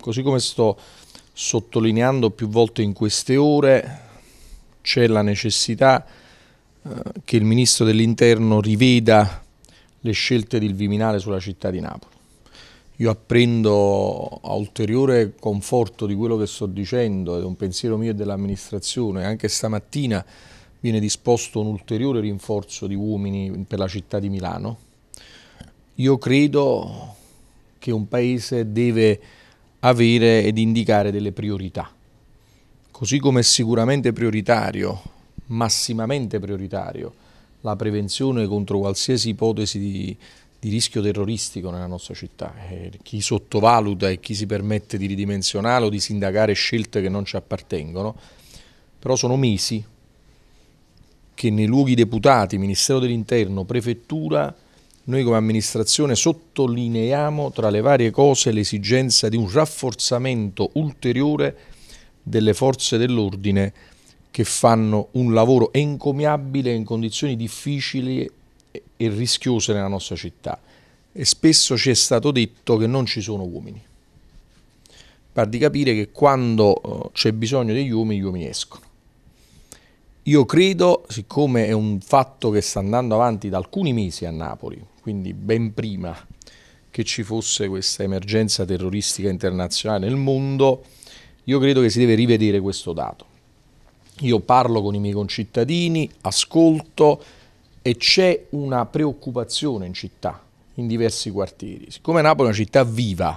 così come sto sottolineando più volte in queste ore, c'è la necessità eh, che il ministro dell'interno riveda le scelte del Viminale sulla città di Napoli. Io apprendo a ulteriore conforto di quello che sto dicendo, è un pensiero mio e dell'amministrazione, anche stamattina viene disposto un ulteriore rinforzo di uomini per la città di Milano. Io credo che un paese deve avere ed indicare delle priorità. Così come è sicuramente prioritario, massimamente prioritario, la prevenzione contro qualsiasi ipotesi di, di rischio terroristico nella nostra città. Eh, chi sottovaluta e chi si permette di ridimensionare o di sindacare scelte che non ci appartengono, però sono mesi che nei luoghi deputati, Ministero dell'Interno, Prefettura, noi come amministrazione sottolineiamo tra le varie cose l'esigenza di un rafforzamento ulteriore delle forze dell'ordine che fanno un lavoro encomiabile in condizioni difficili e rischiose nella nostra città e spesso ci è stato detto che non ci sono uomini. Par di capire che quando eh, c'è bisogno degli uomini, gli uomini escono. Io credo, siccome è un fatto che sta andando avanti da alcuni mesi a Napoli, quindi ben prima che ci fosse questa emergenza terroristica internazionale nel mondo, io credo che si deve rivedere questo dato. Io parlo con i miei concittadini, ascolto e c'è una preoccupazione in città, in diversi quartieri. Siccome Napoli è una città viva,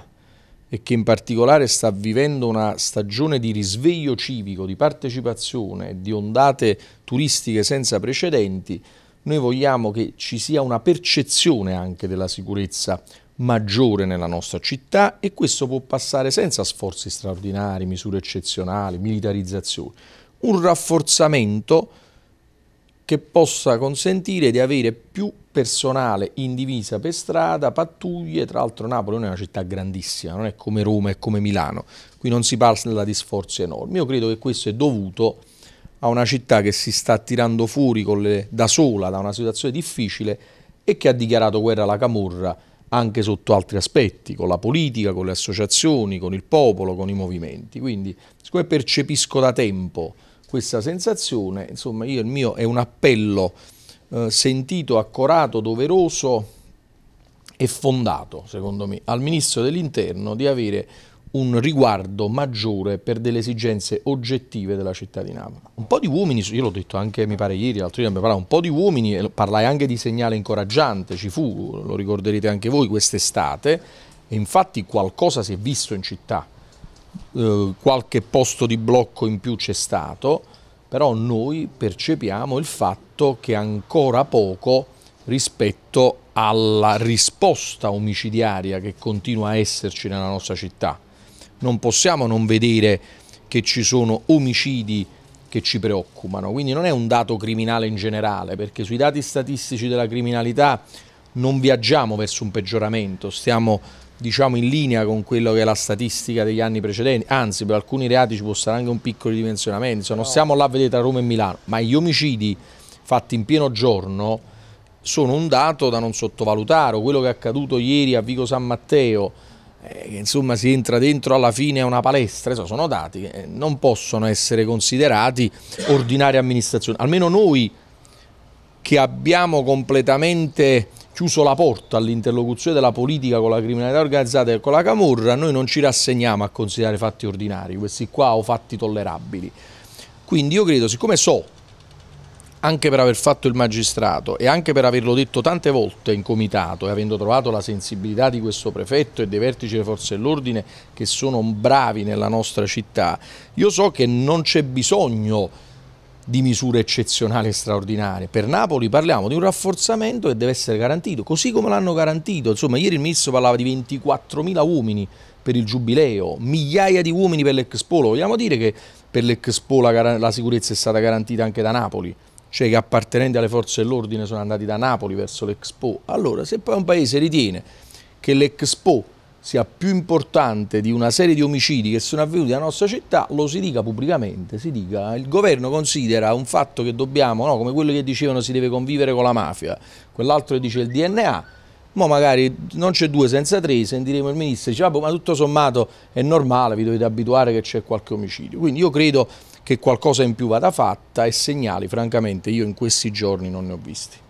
e che in particolare sta vivendo una stagione di risveglio civico, di partecipazione, di ondate turistiche senza precedenti, noi vogliamo che ci sia una percezione anche della sicurezza maggiore nella nostra città e questo può passare senza sforzi straordinari, misure eccezionali, militarizzazioni, un rafforzamento che possa consentire di avere più personale in divisa per strada, pattuglie, tra l'altro Napoli non è una città grandissima, non è come Roma, è come Milano, qui non si parla di sforzi enormi, io credo che questo è dovuto a una città che si sta tirando fuori le, da sola da una situazione difficile e che ha dichiarato guerra alla Camorra anche sotto altri aspetti, con la politica, con le associazioni, con il popolo, con i movimenti. Quindi, siccome percepisco da tempo questa sensazione, insomma, io, il mio è un appello eh, sentito, accorato, doveroso e fondato, secondo me, al Ministro dell'Interno di avere un riguardo maggiore per delle esigenze oggettive della città di Napoli. Un po' di uomini, io l'ho detto anche mi pare ieri, l'altro ieri abbiamo parlato, un po' di uomini, parlai anche di segnale incoraggiante, ci fu, lo ricorderete anche voi quest'estate, e infatti qualcosa si è visto in città, eh, qualche posto di blocco in più c'è stato, però noi percepiamo il fatto che ancora poco rispetto alla risposta omicidiaria che continua a esserci nella nostra città. Non possiamo non vedere che ci sono omicidi che ci preoccupano, quindi non è un dato criminale in generale, perché sui dati statistici della criminalità non viaggiamo verso un peggioramento, stiamo diciamo, in linea con quello che è la statistica degli anni precedenti, anzi per alcuni reati ci può stare anche un piccolo dimensionamento, Insomma, non stiamo là a vedere tra Roma e Milano, ma gli omicidi fatti in pieno giorno sono un dato da non sottovalutare, quello che è accaduto ieri a Vico San Matteo, eh, che insomma si entra dentro alla fine a una palestra, Insomma, sono dati che non possono essere considerati ordinaria amministrazione, almeno noi che abbiamo completamente chiuso la porta all'interlocuzione della politica con la criminalità organizzata e con la camorra, noi non ci rassegniamo a considerare fatti ordinari, questi qua o fatti tollerabili. Quindi io credo, siccome so, anche per aver fatto il magistrato e anche per averlo detto tante volte in comitato e avendo trovato la sensibilità di questo prefetto e dei vertici delle forze dell'ordine che sono bravi nella nostra città, io so che non c'è bisogno di misure eccezionali e straordinarie. Per Napoli parliamo di un rafforzamento che deve essere garantito, così come l'hanno garantito. Insomma, ieri il ministro parlava di 24.000 uomini per il giubileo, migliaia di uomini per l'Expolo. Vogliamo dire che per l'Expo la, la sicurezza è stata garantita anche da Napoli? Cioè che appartenenti alle forze dell'ordine sono andati da Napoli verso l'Expo. Allora, se poi un paese ritiene che l'Expo sia più importante di una serie di omicidi che sono avvenuti nella nostra città, lo si dica pubblicamente, si dica. Il governo considera un fatto che dobbiamo, no, come quello che dicevano si deve convivere con la mafia, quell'altro che dice il DNA, ma magari non c'è due senza tre, sentiremo il ministro, dice ma tutto sommato è normale, vi dovete abituare che c'è qualche omicidio. Quindi io credo che qualcosa in più vada fatta e segnali francamente io in questi giorni non ne ho visti.